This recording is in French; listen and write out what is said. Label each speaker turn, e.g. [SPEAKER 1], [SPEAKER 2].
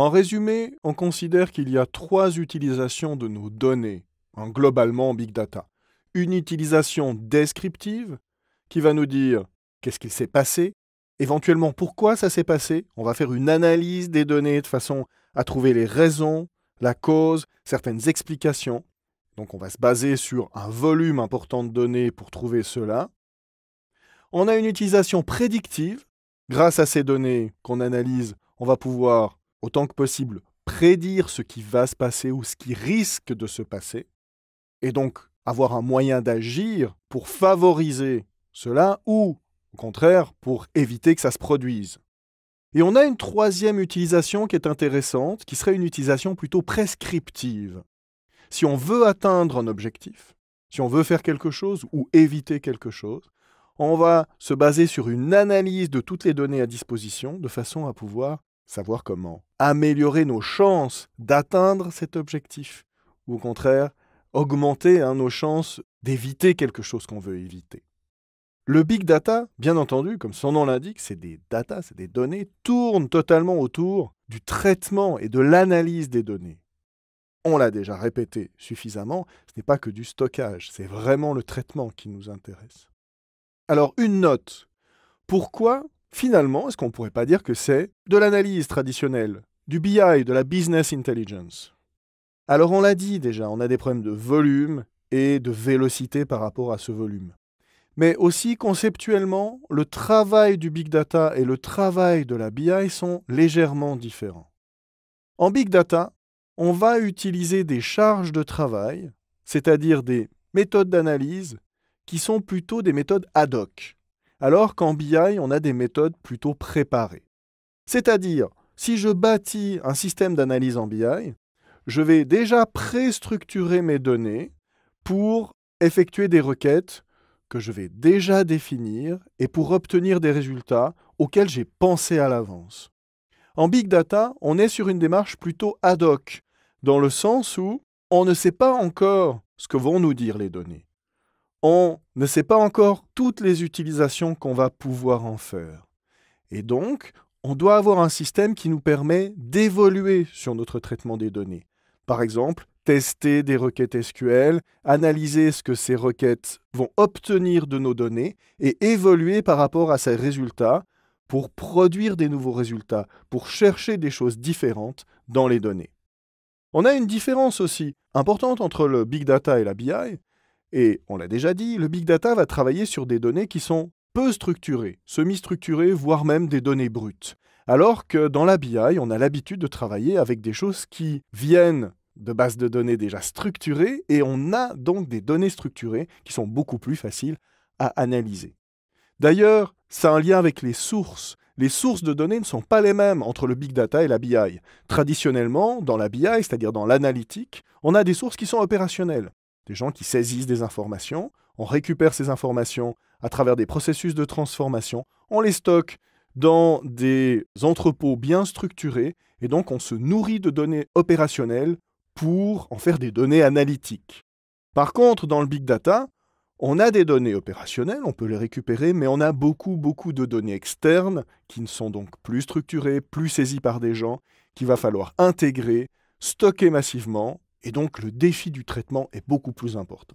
[SPEAKER 1] En résumé, on considère qu'il y a trois utilisations de nos données, globalement en big data. Une utilisation descriptive, qui va nous dire qu'est-ce qu'il s'est passé, éventuellement pourquoi ça s'est passé. On va faire une analyse des données de façon à trouver les raisons, la cause, certaines explications. Donc on va se baser sur un volume important de données pour trouver cela. On a une utilisation prédictive. Grâce à ces données qu'on analyse, on va pouvoir autant que possible, prédire ce qui va se passer ou ce qui risque de se passer, et donc avoir un moyen d'agir pour favoriser cela ou, au contraire, pour éviter que ça se produise. Et on a une troisième utilisation qui est intéressante, qui serait une utilisation plutôt prescriptive. Si on veut atteindre un objectif, si on veut faire quelque chose ou éviter quelque chose, on va se baser sur une analyse de toutes les données à disposition de façon à pouvoir savoir comment améliorer nos chances d'atteindre cet objectif, ou au contraire, augmenter hein, nos chances d'éviter quelque chose qu'on veut éviter. Le big data, bien entendu, comme son nom l'indique, c'est des data, c'est des données, tourne totalement autour du traitement et de l'analyse des données. On l'a déjà répété suffisamment, ce n'est pas que du stockage, c'est vraiment le traitement qui nous intéresse. Alors une note. Pourquoi Finalement, est-ce qu'on ne pourrait pas dire que c'est de l'analyse traditionnelle, du BI, de la business intelligence Alors on l'a dit déjà, on a des problèmes de volume et de vélocité par rapport à ce volume. Mais aussi conceptuellement, le travail du big data et le travail de la BI sont légèrement différents. En big data, on va utiliser des charges de travail, c'est-à-dire des méthodes d'analyse, qui sont plutôt des méthodes ad hoc alors qu'en BI, on a des méthodes plutôt préparées. C'est-à-dire, si je bâtis un système d'analyse en BI, je vais déjà pré-structurer mes données pour effectuer des requêtes que je vais déjà définir et pour obtenir des résultats auxquels j'ai pensé à l'avance. En big data, on est sur une démarche plutôt ad hoc, dans le sens où on ne sait pas encore ce que vont nous dire les données on ne sait pas encore toutes les utilisations qu'on va pouvoir en faire. Et donc, on doit avoir un système qui nous permet d'évoluer sur notre traitement des données. Par exemple, tester des requêtes SQL, analyser ce que ces requêtes vont obtenir de nos données et évoluer par rapport à ces résultats pour produire des nouveaux résultats, pour chercher des choses différentes dans les données. On a une différence aussi importante entre le big data et la BI, et on l'a déjà dit, le big data va travailler sur des données qui sont peu structurées, semi-structurées, voire même des données brutes. Alors que dans la BI, on a l'habitude de travailler avec des choses qui viennent de bases de données déjà structurées et on a donc des données structurées qui sont beaucoup plus faciles à analyser. D'ailleurs, ça a un lien avec les sources. Les sources de données ne sont pas les mêmes entre le big data et la BI. Traditionnellement, dans la BI, c'est-à-dire dans l'analytique, on a des sources qui sont opérationnelles des gens qui saisissent des informations, on récupère ces informations à travers des processus de transformation, on les stocke dans des entrepôts bien structurés, et donc on se nourrit de données opérationnelles pour en faire des données analytiques. Par contre, dans le big data, on a des données opérationnelles, on peut les récupérer, mais on a beaucoup, beaucoup de données externes qui ne sont donc plus structurées, plus saisies par des gens, qu'il va falloir intégrer, stocker massivement et donc le défi du traitement est beaucoup plus important.